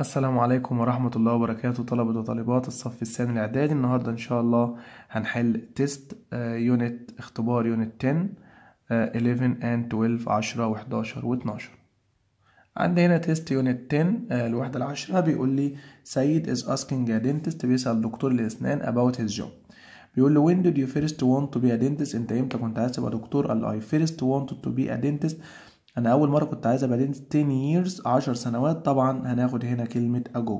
السلام عليكم ورحمة الله وبركاته طلبة وطالبات الصف الثاني الإعدادي النهاردة إن شاء الله هنحل تيست يونت آه، اختبار يونت 10 11 and 12 10 و11 و12 عندنا هنا آه، تيست يونت 10 الوحدة العشرة بيقول لي سيد is asking a dentist بيسأل دكتور الأسنان about his job بيقول له when did you first want to be a dentist انت امتى كنت عايز تبقى دكتور قال له I first wanted to be a dentist انا اول مره كنت عايز ابقى 10 years 10 سنوات طبعا هناخد هنا كلمه ago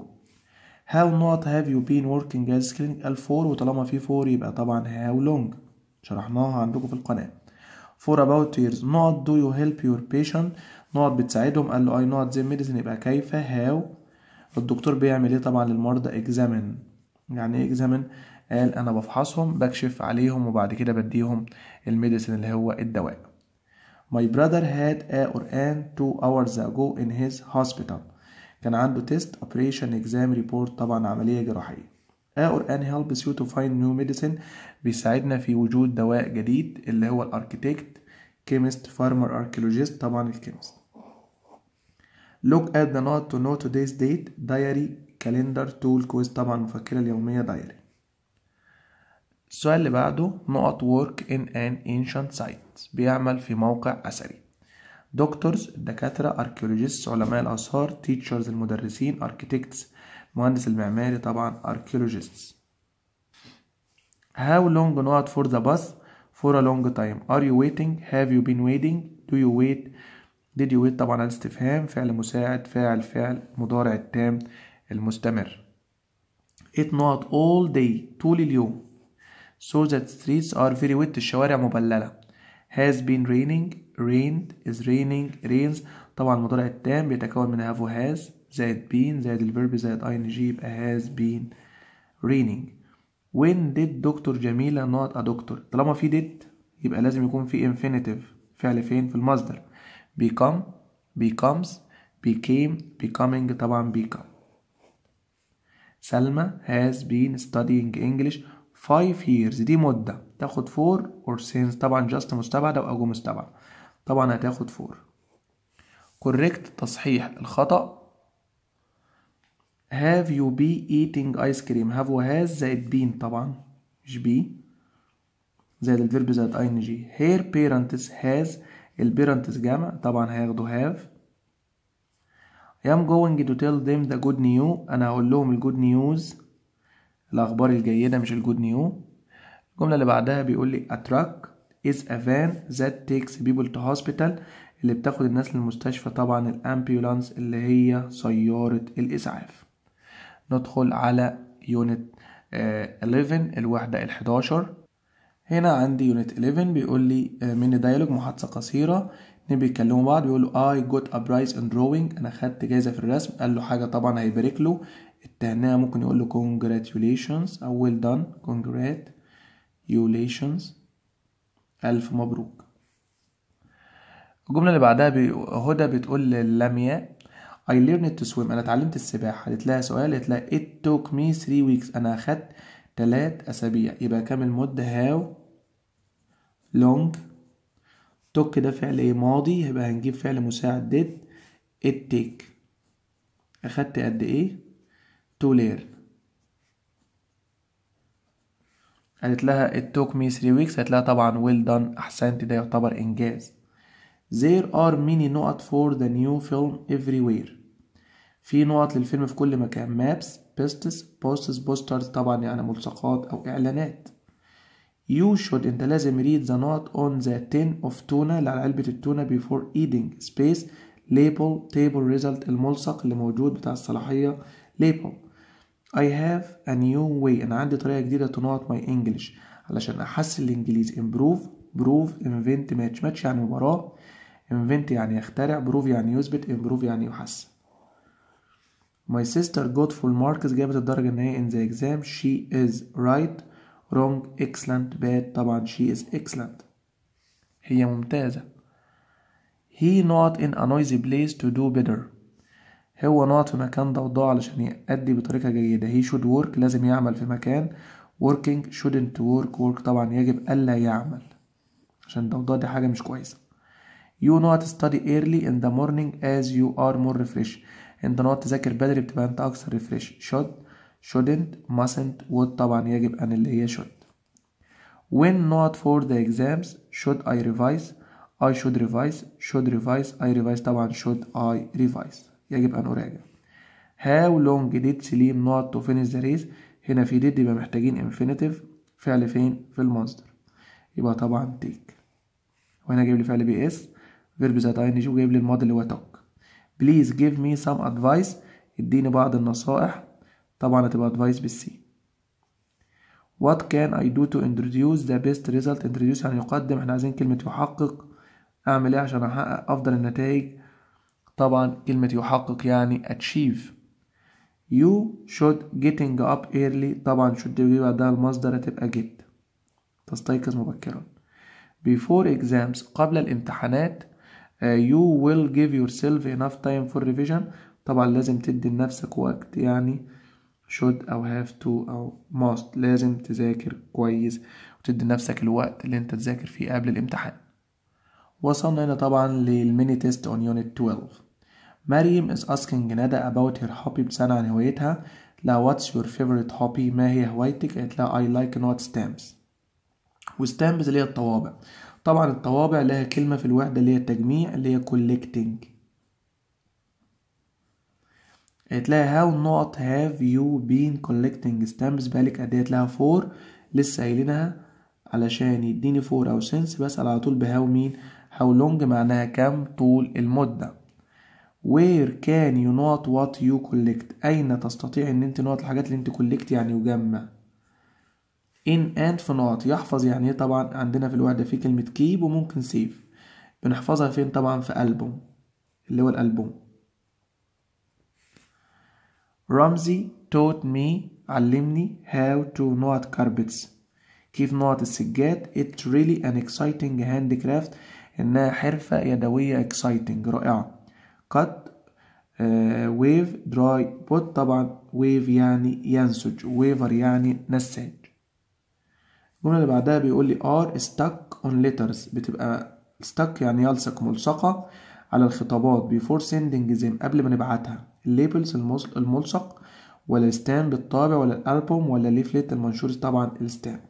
how not have you been working as clinical for وطالما في for يبقى طبعا how long شرحناها عندكم في القناه for about years not do you help your patient not بتساعدهم قال له I not the medicine يبقى كيف how الدكتور بيعمل ايه طبعا للمرضى examine يعني ايه examine قال انا بفحصهم بكشف عليهم وبعد كده بديهم الميديسن اللي هو الدواء My brother had a Quran two hours ago in his hospital. كان عنده test, operation exam report طبعا عملية جراحية. A Quran helps you to find new medicine بيساعدنا في وجود دواء جديد اللي هو الاركتكت chemist farmer archaeologist طبعا الكيمست. Look at the note to know today's date diary calendar tool quiz طبعا المفكرة اليومية diary. السؤال اللي بعده نقط work in an ancient site بيعمل في موقع أثري دكتورز الدكاترة أركيولوجيست علماء الآثار تيتشرز المدرسين أركيتكتس مهندس المعماري طبعا أركيولوجيست How long نقط for the bus for a long time Are you waiting Have you been waiting Do you wait Did you wait طبعا الاستفهام فعل مساعد فاعل فعل مضارع التام المستمر It نقط all day طول اليوم so that streets are very wet الشوارع مبللة has been raining rained is raining rains طبعا المضارع التام بيتكون من have و has زائد been زائد الفيرب زائد ing يبقى has been raining when did دكتور جميلة not a doctor طالما في did يبقى لازم يكون في infinitive فعل فين في المصدر become becomes became becoming طبعا become سلمى has been studying English 5 years دي مدة تاخد 4 or since طبعا just مستبعدة وأجو مستبعدة طبعا هتاخد 4 correct تصحيح الخطأ have you be eating ice cream have وهاز زائد been طبعا مش be زائد الفيرب زائد ing her parents has البيرنتس جمع طبعا هياخدوا have I am going to tell them the good news أنا هقول لهم الجود نيوز الأخبار الجيدة مش الجود نيو الجملة اللي بعدها بيقول لي a truck is a van that takes people to hospital اللي بتاخد الناس للمستشفى طبعا الأمبيولانس اللي هي سيارة الإسعاف ندخل على يونت 11 آه، الوحدة الحداشر هنا عندي يونت 11 بيقول لي آه، من دايلوج محادثة قصيرة اتنين بيتكلموا بعض بيقولوا I got a prize in drawing انا خدت جايزة في الرسم قال له حاجة طبعا هيبارك له التهنئة ممكن يقول له congratulations أو well done congratulations ألف مبروك الجملة اللي بعدها بي... هدى بتقول للمياء I learned to swim أنا اتعلمت السباحة قالت لها سؤال قالت لها it took me 3 weeks أنا أخدت 3 أسابيع يبقى كام المدة how long took ده فعل ايه ماضي يبقى هنجيب فعل مساعد did it take أخدت قد ايه to learn قالت لها it took me three weeks قالت لها طبعا well done أحسنت ده يعتبر إنجاز there are many نقط for the new film everywhere في نقط للفيلم في كل مكان maps posters بوستس بوسترز طبعا يعني ملصقات أو إعلانات You should أنت لازم read the note on the tin of tuna اللي على علبة التونة before eating space label table result الملصق اللي موجود بتاع الصلاحية label I have a new way أنا عندي طريقة جديدة to not my English علشان أحسن الإنجليزي improve prove invent match match يعني مباراة invent يعني يخترع prove يعني يثبت improve يعني يحسن My sister got full marks جابت الدرجة النهائية in the exam she is right wrong excellent bad طبعا she is excellent هي ممتازة he not in a noisy place to do better هو نقط في مكان ضوضاء علشان يأدي بطريقة جيدة he should work لازم يعمل في مكان working shouldn't work work طبعا يجب ألا يعمل عشان الضوضاء دي حاجة مش كويسة you not study early in the morning as you are more refreshed انت نقط تذاكر بدري بتبقى انت أكثر refresh should shouldn't mustn't would طبعا يجب أن اللي هي should when not for the exams should I revise I should revise should revise I revise طبعا should I revise يجب أن أراجع how long did سليم not to finish the race هنا في did يبقى محتاجين infinitive فعل فين في المصدر يبقى طبعا take وهنا جايب لي فعل بي اس فيرب ذات اي نجي وجايب لي الماضي اللي هو توك بليز جيف مي سام ادفايس اديني بعض النصائح طبعا هتبقى ادفايس بالسي what can I do to introduce the best result introduce يعني يقدم احنا عايزين كلمة يحقق اعمل ايه عشان احقق افضل النتائج طبعا كلمة يحقق يعني achieve you should getting up early طبعا should دي بعدها المصدر هتبقى get تستيقظ مبكرا before exams قبل الامتحانات uh, you will give yourself enough time for revision طبعا لازم تدي لنفسك وقت يعني should أو have to أو must لازم تذاكر كويس وتدي لنفسك الوقت اللي انت تذاكر فيه قبل الامتحان وصلنا هنا طبعا للميني تيست اون يونت 12 مريم is asking ندى about her hobby بتسأل عن هوايتها لا what's your favorite hobby ما هي هوايتك قالت لها I like not stamps وستامبز اللي هي الطوابع طبعا الطوابع لها كلمة في الوحدة اللي هي التجميع اللي هي collecting قالت لها how not have you been collecting stamps بقالك قد ايه لها فور لسه قايلينها علشان يديني فور او سنس بسأل على طول بهاو مين how long معناها كام طول المدة where can you not what you collect أين تستطيع أن أنت نوت الحاجات اللي أنت كولكت يعني يجمع in and في نوت يحفظ يعني إيه طبعا عندنا في الوحدة في كلمة كيب وممكن سيف بنحفظها فين طبعا في ألبوم اللي هو الألبوم رمزي taught me علمني how to knot carpets كيف نقط السجاد it's really an exciting handicraft إنها حرفة يدوية exciting رائعة قط ويف دراي بوت طبعا ويف يعني ينسج ويفر يعني نساج الجملة اللي بعدها بيقول لي ار stuck on letters بتبقى stuck يعني يلصق ملصقة على الخطابات before sending them قبل ما نبعتها الليبلز الملصق ولا الستامب الطابع ولا الالبوم ولا الليفلت المنشور طبعا الستامب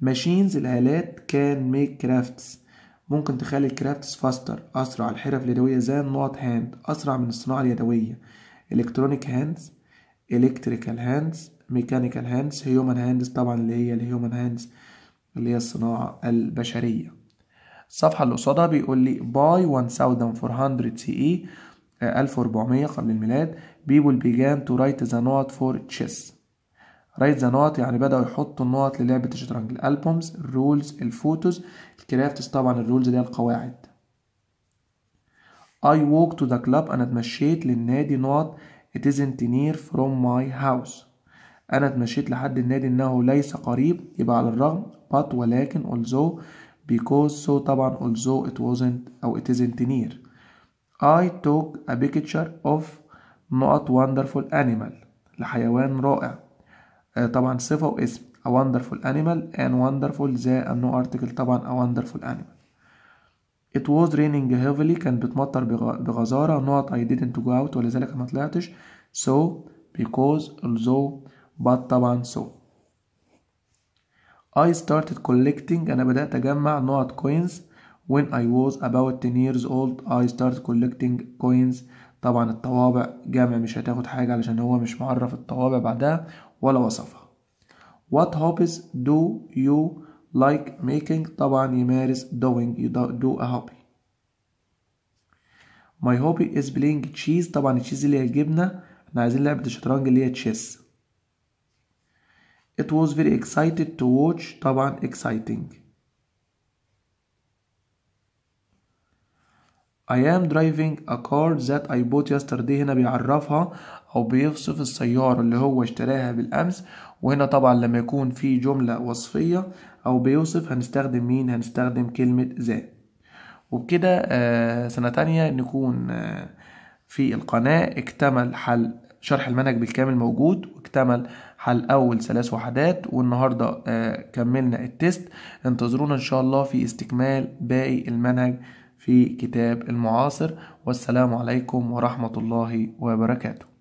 ماشينز الآلات كان ميك كرافتس ممكن تخلي الكرافتس فاستر أسرع الحرف اليدوية زي النقط هاند أسرع من الصناعة اليدوية إلكترونيك هاندز إلكتريكال هاندز ميكانيكال هاندز هيومن هاندز طبعا اللي هي الهيومن هاندز اللي هي الصناعة البشرية الصفحة اللي قصادها بيقول لي باي 1400 سي اي 1400 قبل الميلاد people began to write the note for chess رايت ذا نوت يعني بدأوا يحطوا النقط للعبة الشطرنج الألبومز الرولز الفوتوز الكرافتس طبعا الرولز دي القواعد I walk to the club أنا اتمشيت للنادي نوت it isn't near from my house أنا اتمشيت لحد النادي إنه ليس قريب يبقى على الرغم but ولكن although because so طبعا although it wasn't أو it isn't near I took a picture of not wonderful animal لحيوان رائع طبعا صفة واسم a wonderful animal and wonderful the no article طبعا a wonderful animal it was raining heavily كان بتمطر بغزارة not I didn't go out ولذلك ما طلعتش so because although but طبعا so I started collecting أنا بدأت أجمع not coins when I was about 10 years old I started collecting coins طبعا الطوابع جمع مش هتاخد حاجة علشان هو مش معرف الطوابع بعدها ولا وصفها What hobbies do you like making طبعا يمارس doing you do a hobby My hobby is playing chess طبعا التشيز اللي هي الجبنة احنا عايزين لعبة الشطرنج اللي هي تشيس It was very excited to watch طبعا exciting I am driving a car that I bought yesterday هنا بيعرفها أو بيوصف السيارة اللي هو اشتراها بالأمس وهنا طبعا لما يكون في جملة وصفية أو بيوصف هنستخدم مين هنستخدم كلمة ذا وبكده آه، سنة تانية نكون آه، في القناة اكتمل حل شرح المنهج بالكامل موجود واكتمل حل أول ثلاث وحدات والنهاردة آه، كملنا التست انتظرونا إن شاء الله في استكمال باقي المنهج في كتاب المعاصر والسلام عليكم ورحمة الله وبركاته